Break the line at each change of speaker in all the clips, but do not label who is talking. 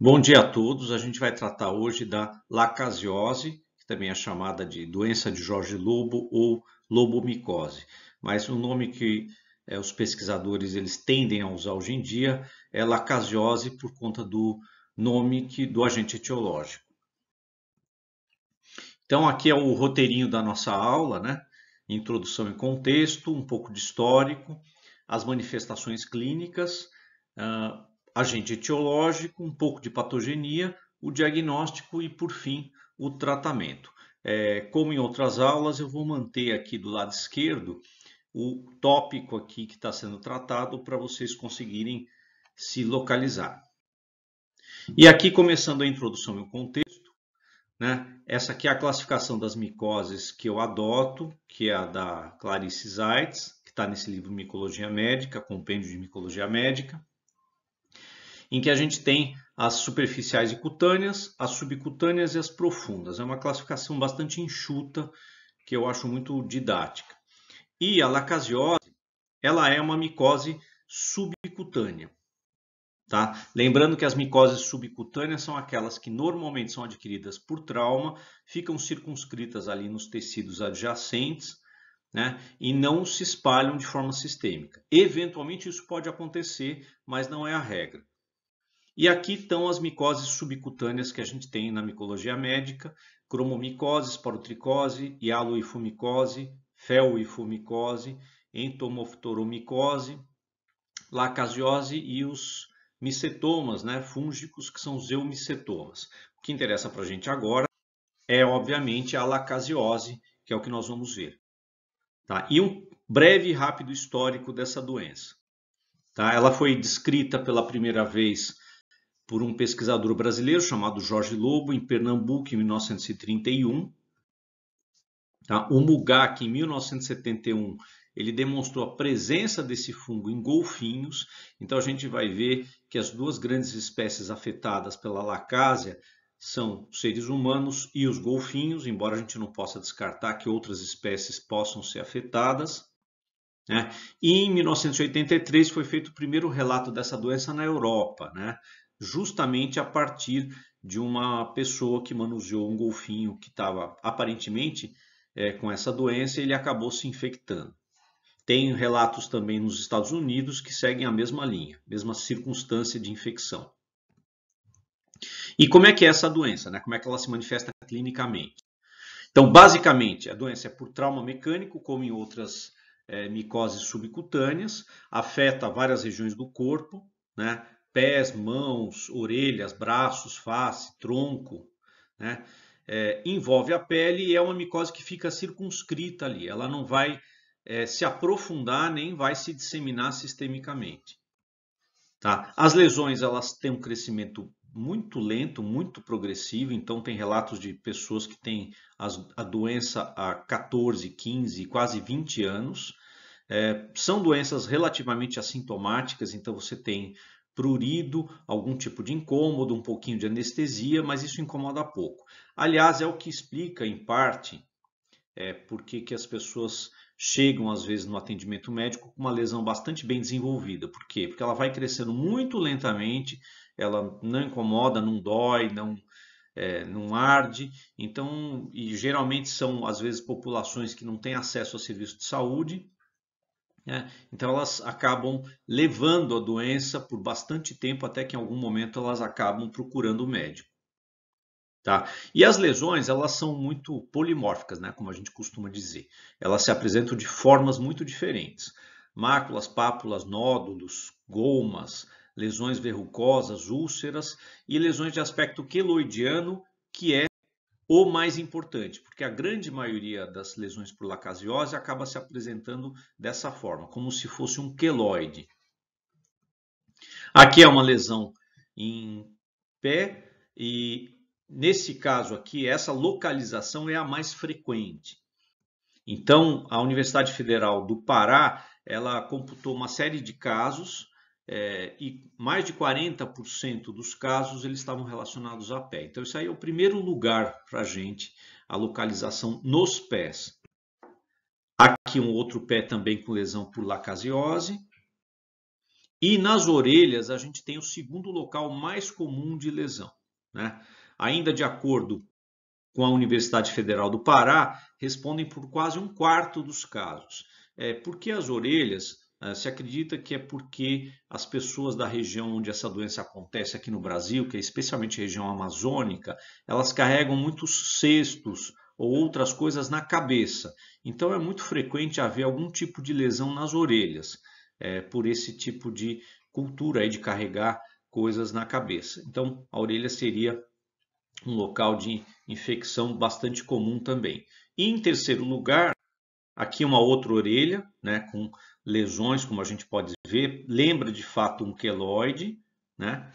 Bom dia a todos. A gente vai tratar hoje da lacasiose, que também é chamada de doença de Jorge Lobo ou lobomicose. Mas o nome que é, os pesquisadores eles tendem a usar hoje em dia é lacasiose por conta do nome que, do agente etiológico. Então aqui é o roteirinho da nossa aula, né? Introdução e contexto, um pouco de histórico, as manifestações clínicas. Ah, agente etiológico, um pouco de patogenia, o diagnóstico e, por fim, o tratamento. É, como em outras aulas, eu vou manter aqui do lado esquerdo o tópico aqui que está sendo tratado para vocês conseguirem se localizar. E aqui, começando a introdução e o contexto, né? essa aqui é a classificação das micoses que eu adoto, que é a da Clarice Zeitz, que está nesse livro Micologia Médica, Compêndio de Micologia Médica em que a gente tem as superficiais e cutâneas, as subcutâneas e as profundas. É uma classificação bastante enxuta, que eu acho muito didática. E a lacasiose, ela é uma micose subcutânea. Tá? Lembrando que as micoses subcutâneas são aquelas que normalmente são adquiridas por trauma, ficam circunscritas ali nos tecidos adjacentes né? e não se espalham de forma sistêmica. Eventualmente isso pode acontecer, mas não é a regra. E aqui estão as micoses subcutâneas que a gente tem na micologia médica, cromomicose, esporotricose, hialoifumicose, felifumicose, entomoftoromicose, lacasiose e os micetomas, né, fúngicos, que são os eumicetomas. O que interessa para a gente agora é, obviamente, a lacasiose, que é o que nós vamos ver. Tá? E um breve e rápido histórico dessa doença. Tá? Ela foi descrita pela primeira vez por um pesquisador brasileiro chamado Jorge Lobo, em Pernambuco, em 1931. Tá? O Mugac, em 1971, ele demonstrou a presença desse fungo em golfinhos. Então, a gente vai ver que as duas grandes espécies afetadas pela lacásia são os seres humanos e os golfinhos, embora a gente não possa descartar que outras espécies possam ser afetadas. Né? E em 1983 foi feito o primeiro relato dessa doença na Europa, né? justamente a partir de uma pessoa que manuseou um golfinho que estava aparentemente é, com essa doença e ele acabou se infectando. Tem relatos também nos Estados Unidos que seguem a mesma linha, mesma circunstância de infecção. E como é que é essa doença? Né? Como é que ela se manifesta clinicamente? Então, basicamente, a doença é por trauma mecânico, como em outras é, micoses subcutâneas, afeta várias regiões do corpo, né? pés, mãos, orelhas, braços, face, tronco, né? é, envolve a pele e é uma micose que fica circunscrita ali, ela não vai é, se aprofundar nem vai se disseminar sistemicamente. Tá? As lesões elas têm um crescimento muito lento, muito progressivo. Então, tem relatos de pessoas que têm as, a doença há 14, 15, quase 20 anos. É, são doenças relativamente assintomáticas, então você tem prurido, algum tipo de incômodo, um pouquinho de anestesia, mas isso incomoda pouco. Aliás, é o que explica, em parte, é, porque que as pessoas chegam, às vezes, no atendimento médico com uma lesão bastante bem desenvolvida. Por quê? Porque ela vai crescendo muito lentamente, ela não incomoda, não dói, não, é, não arde. Então, e geralmente são às vezes populações que não têm acesso a serviço de saúde, né? então elas acabam levando a doença por bastante tempo até que em algum momento elas acabam procurando o médico. Tá? E as lesões, elas são muito polimórficas, né? como a gente costuma dizer. Elas se apresentam de formas muito diferentes. Máculas, pápulas, nódulos, gomas, lesões verrucosas, úlceras e lesões de aspecto queloidiano, que é o mais importante, porque a grande maioria das lesões por lacasiose acaba se apresentando dessa forma, como se fosse um queloide. Aqui é uma lesão em pé e nesse caso aqui essa localização é a mais frequente. Então, a Universidade Federal do Pará, ela computou uma série de casos é, e mais de 40% dos casos eles estavam relacionados a pé. Então, isso aí é o primeiro lugar para a gente, a localização nos pés. Aqui um outro pé também com lesão por lacasiose. E nas orelhas a gente tem o segundo local mais comum de lesão. Né? Ainda de acordo com a Universidade Federal do Pará, respondem por quase um quarto dos casos. É, porque as orelhas se ah, acredita que é porque as pessoas da região onde essa doença acontece aqui no Brasil, que é especialmente região amazônica, elas carregam muitos cestos ou outras coisas na cabeça. Então é muito frequente haver algum tipo de lesão nas orelhas é, por esse tipo de cultura aí de carregar coisas na cabeça. Então a orelha seria um local de infecção bastante comum também. E em terceiro lugar, aqui uma outra orelha, né, com lesões, como a gente pode ver, lembra de fato um queloide, né?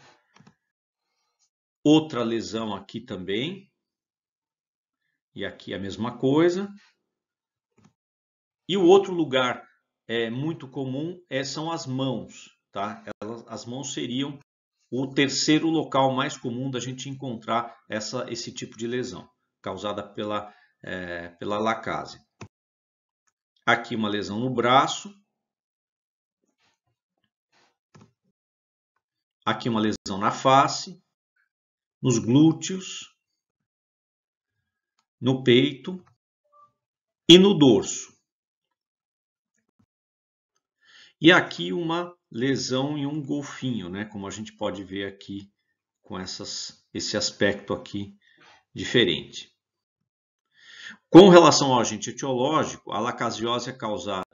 Outra lesão aqui também. E aqui a mesma coisa. E o outro lugar é muito comum é, são as mãos, tá? Elas, as mãos seriam o terceiro local mais comum da gente encontrar essa, esse tipo de lesão, causada pela, é, pela lacase. Aqui uma lesão no braço, aqui uma lesão na face, nos glúteos, no peito e no dorso. E aqui uma lesão em um golfinho, né? Como a gente pode ver aqui com essas, esse aspecto aqui diferente. Com relação ao agente etiológico, a lacasiose é causada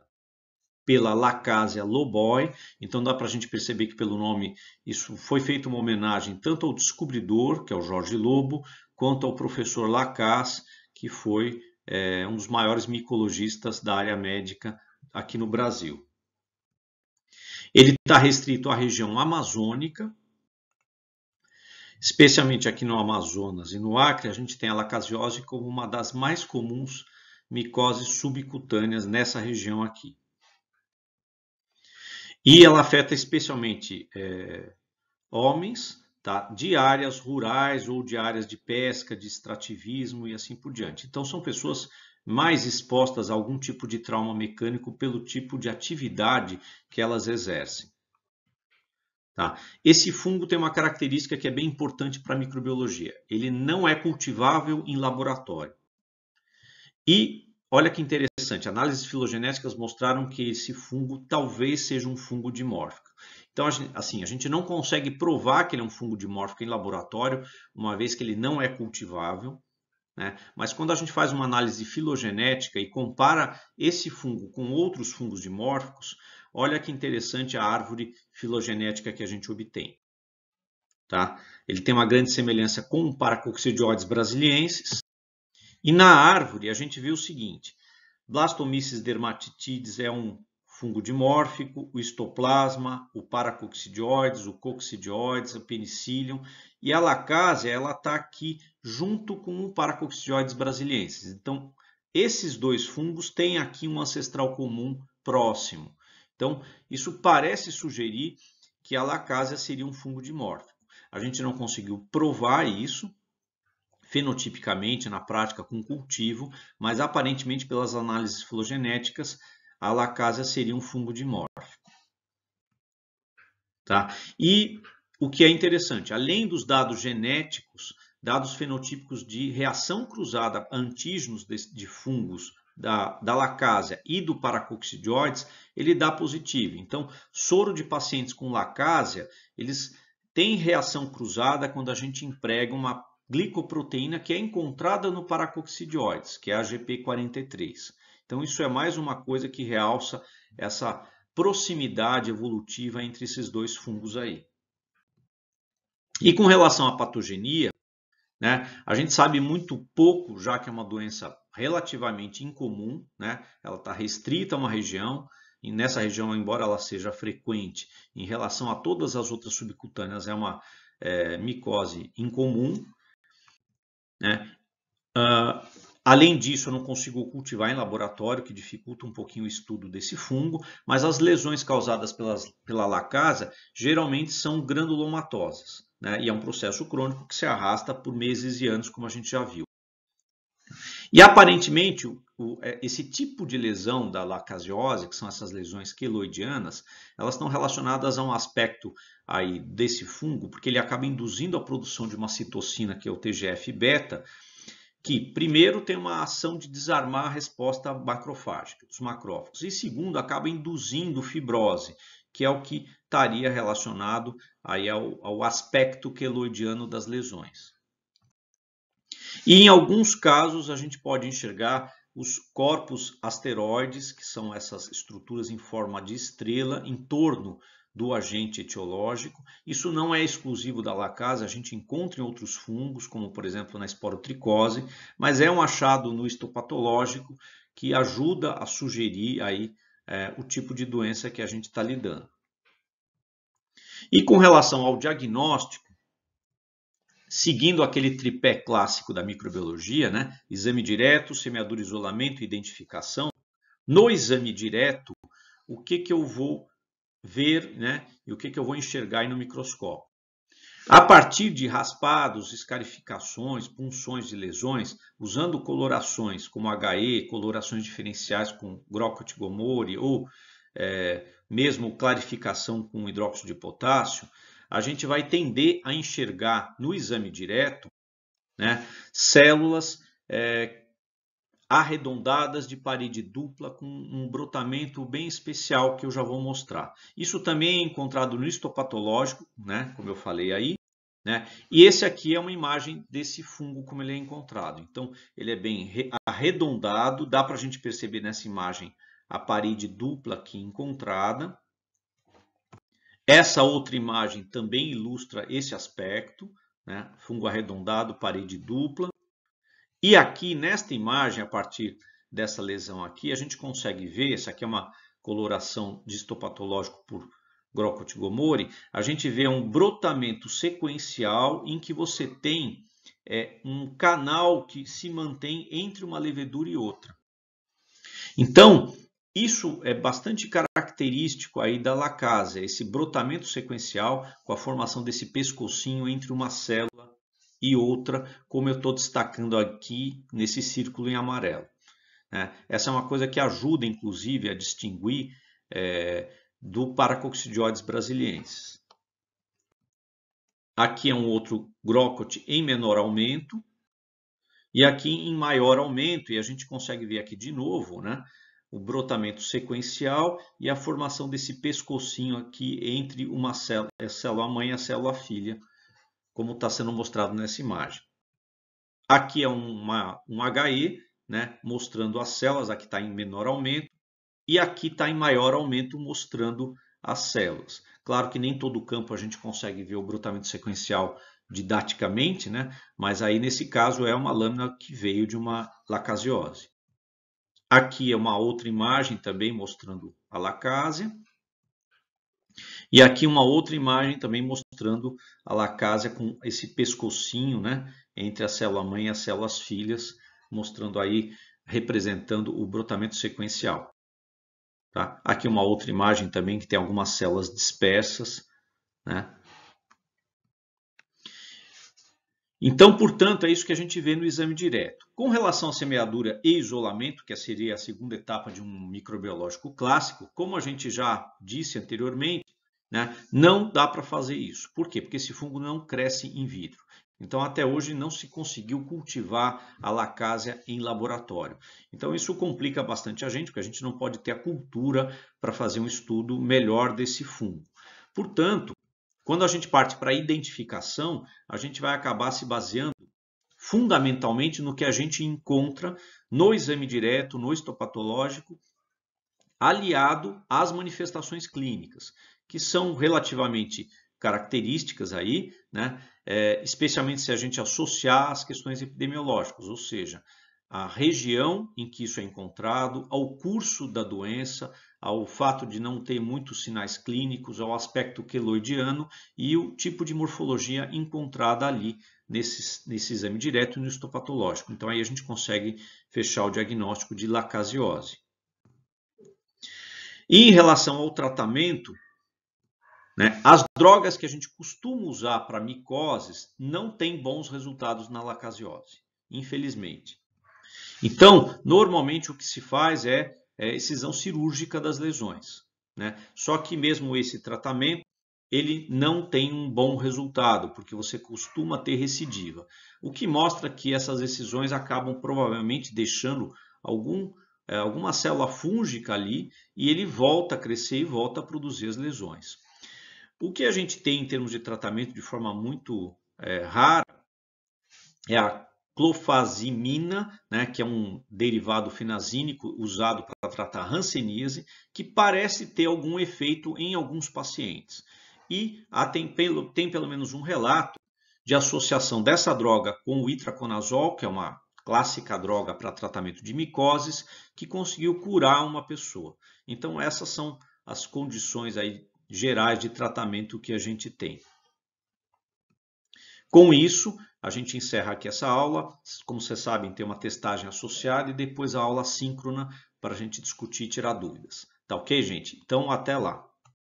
pela Lacasia Loboy. Então dá para a gente perceber que pelo nome isso foi feito uma homenagem tanto ao descobridor, que é o Jorge Lobo, quanto ao professor Lacaz, que foi é, um dos maiores micologistas da área médica aqui no Brasil. Ele está restrito à região amazônica, especialmente aqui no Amazonas e no Acre, a gente tem a lacasiose como uma das mais comuns micoses subcutâneas nessa região aqui. E ela afeta especialmente é, homens tá? de áreas rurais ou de áreas de pesca, de extrativismo e assim por diante. Então, são pessoas mais expostas a algum tipo de trauma mecânico pelo tipo de atividade que elas exercem. Tá? Esse fungo tem uma característica que é bem importante para a microbiologia. Ele não é cultivável em laboratório. E Olha que interessante, análises filogenéticas mostraram que esse fungo talvez seja um fungo dimórfico. Então, assim, a gente não consegue provar que ele é um fungo dimórfico em laboratório, uma vez que ele não é cultivável, né? mas quando a gente faz uma análise filogenética e compara esse fungo com outros fungos dimórficos, olha que interessante a árvore filogenética que a gente obtém. Tá? Ele tem uma grande semelhança com o Paracoccidioides brasiliensis, e na árvore, a gente vê o seguinte: Blastomyces dermatitides é um fungo dimórfico, o histoplasma, o paracoxidioides, o coxidioides, o penicillium e a lacásia, ela está aqui junto com o paracoxidioides brasiliensis. Então, esses dois fungos têm aqui um ancestral comum próximo. Então, isso parece sugerir que a lacásia seria um fungo dimórfico. A gente não conseguiu provar isso, fenotipicamente na prática com cultivo, mas aparentemente pelas análises filogenéticas, a lacásia seria um fungo dimórfico. Tá? E o que é interessante, além dos dados genéticos, dados fenotípicos de reação cruzada a antígenos de, de fungos da, da lacásia e do paracoxidioides, ele dá positivo. Então, soro de pacientes com lacásia, eles têm reação cruzada quando a gente emprega uma glicoproteína que é encontrada no paracoxidioides, que é a GP43. Então, isso é mais uma coisa que realça essa proximidade evolutiva entre esses dois fungos aí. E com relação à patogenia, né, a gente sabe muito pouco, já que é uma doença relativamente incomum, né, ela está restrita a uma região, e nessa região, embora ela seja frequente em relação a todas as outras subcutâneas, é uma é, micose incomum, né? Uh, além disso, eu não consigo cultivar em laboratório, que dificulta um pouquinho o estudo desse fungo, mas as lesões causadas pelas, pela lacasa geralmente são granulomatosas, né? e é um processo crônico que se arrasta por meses e anos, como a gente já viu. E aparentemente, o, é, esse tipo de lesão da lacasiose, que são essas lesões queloidianas, elas estão relacionadas a um aspecto aí desse fungo, porque ele acaba induzindo a produção de uma citocina, que é o TGF-beta, que primeiro tem uma ação de desarmar a resposta macrofágica dos macrófagos e segundo acaba induzindo fibrose, que é o que estaria relacionado aí ao, ao aspecto queloidiano das lesões. E em alguns casos a gente pode enxergar os corpos asteroides, que são essas estruturas em forma de estrela em torno do agente etiológico. Isso não é exclusivo da lacasa, a gente encontra em outros fungos, como por exemplo na esporotricose, mas é um achado no histopatológico que ajuda a sugerir aí é, o tipo de doença que a gente está lidando. E com relação ao diagnóstico, seguindo aquele tripé clássico da microbiologia, né? exame direto, semeadura, isolamento e identificação, no exame direto, o que, que eu vou ver né? e o que, que eu vou enxergar aí no microscópio. A partir de raspados, escarificações, punções e lesões, usando colorações como HE, colorações diferenciais com Grocott-Gomori ou é, mesmo clarificação com hidróxido de potássio, a gente vai tender a enxergar no exame direto né, células é, arredondadas de parede dupla com um brotamento bem especial que eu já vou mostrar. Isso também é encontrado no histopatológico, né, como eu falei aí, né? E esse aqui é uma imagem desse fungo como ele é encontrado. Então, ele é bem arredondado, dá para a gente perceber nessa imagem a parede dupla aqui encontrada, essa outra imagem também ilustra esse aspecto, né? fungo arredondado, parede dupla. E aqui nesta imagem, a partir dessa lesão aqui, a gente consegue ver, essa aqui é uma coloração distopatológica por por gomori a gente vê um brotamento sequencial em que você tem é, um canal que se mantém entre uma levedura e outra. Então, isso é bastante característico característico aí da lacase, é esse brotamento sequencial com a formação desse pescocinho entre uma célula e outra, como eu estou destacando aqui nesse círculo em amarelo. Né? essa é uma coisa que ajuda, inclusive, a distinguir é, do Paracoccidioides brasiliensis. Aqui é um outro grócote em menor aumento, e aqui em maior aumento, e a gente consegue ver aqui de novo, né? o brotamento sequencial e a formação desse pescocinho aqui entre uma célula, a é célula mãe e a célula filha, como está sendo mostrado nessa imagem. Aqui é uma, um HE, né, mostrando as células, aqui está em menor aumento, e aqui está em maior aumento, mostrando as células. Claro que nem todo o campo a gente consegue ver o brotamento sequencial didaticamente, né? mas aí nesse caso é uma lâmina que veio de uma lacasiose. Aqui é uma outra imagem também mostrando a Lacásia. E aqui uma outra imagem também mostrando a lacásia com esse pescocinho, né, entre a célula mãe e as células filhas, mostrando aí representando o brotamento sequencial. Tá? Aqui uma outra imagem também que tem algumas células dispersas, né? Então, portanto, é isso que a gente vê no exame direto. Com relação à semeadura e isolamento, que seria a segunda etapa de um microbiológico clássico, como a gente já disse anteriormente, né, não dá para fazer isso. Por quê? Porque esse fungo não cresce em vidro. Então, até hoje não se conseguiu cultivar a lacásia em laboratório. Então, isso complica bastante a gente, porque a gente não pode ter a cultura para fazer um estudo melhor desse fungo. Portanto, quando a gente parte para a identificação, a gente vai acabar se baseando fundamentalmente no que a gente encontra no exame direto, no histopatológico, aliado às manifestações clínicas, que são relativamente características aí, né? É, especialmente se a gente associar às questões epidemiológicas, ou seja, a região em que isso é encontrado, ao curso da doença, ao fato de não ter muitos sinais clínicos, ao aspecto queloidiano e o tipo de morfologia encontrada ali nesse, nesse exame direto e no histopatológico. Então aí a gente consegue fechar o diagnóstico de lacasiose. E em relação ao tratamento, né, as drogas que a gente costuma usar para micoses não têm bons resultados na lacasiose, infelizmente. Então, normalmente o que se faz é é, excisão cirúrgica das lesões. Né? Só que mesmo esse tratamento ele não tem um bom resultado, porque você costuma ter recidiva. O que mostra que essas excisões acabam provavelmente deixando algum, é, alguma célula fúngica ali e ele volta a crescer e volta a produzir as lesões. O que a gente tem em termos de tratamento de forma muito é, rara é a clofazimina, né, que é um derivado finazínico usado para tratar Hanseníase, que parece ter algum efeito em alguns pacientes. E há, tem, pelo, tem pelo menos um relato de associação dessa droga com o itraconazol, que é uma clássica droga para tratamento de micoses, que conseguiu curar uma pessoa. Então essas são as condições aí gerais de tratamento que a gente tem. Com isso, a gente encerra aqui essa aula. Como vocês sabem, tem uma testagem associada e depois a aula síncrona para a gente discutir e tirar dúvidas. Tá ok, gente? Então, até lá.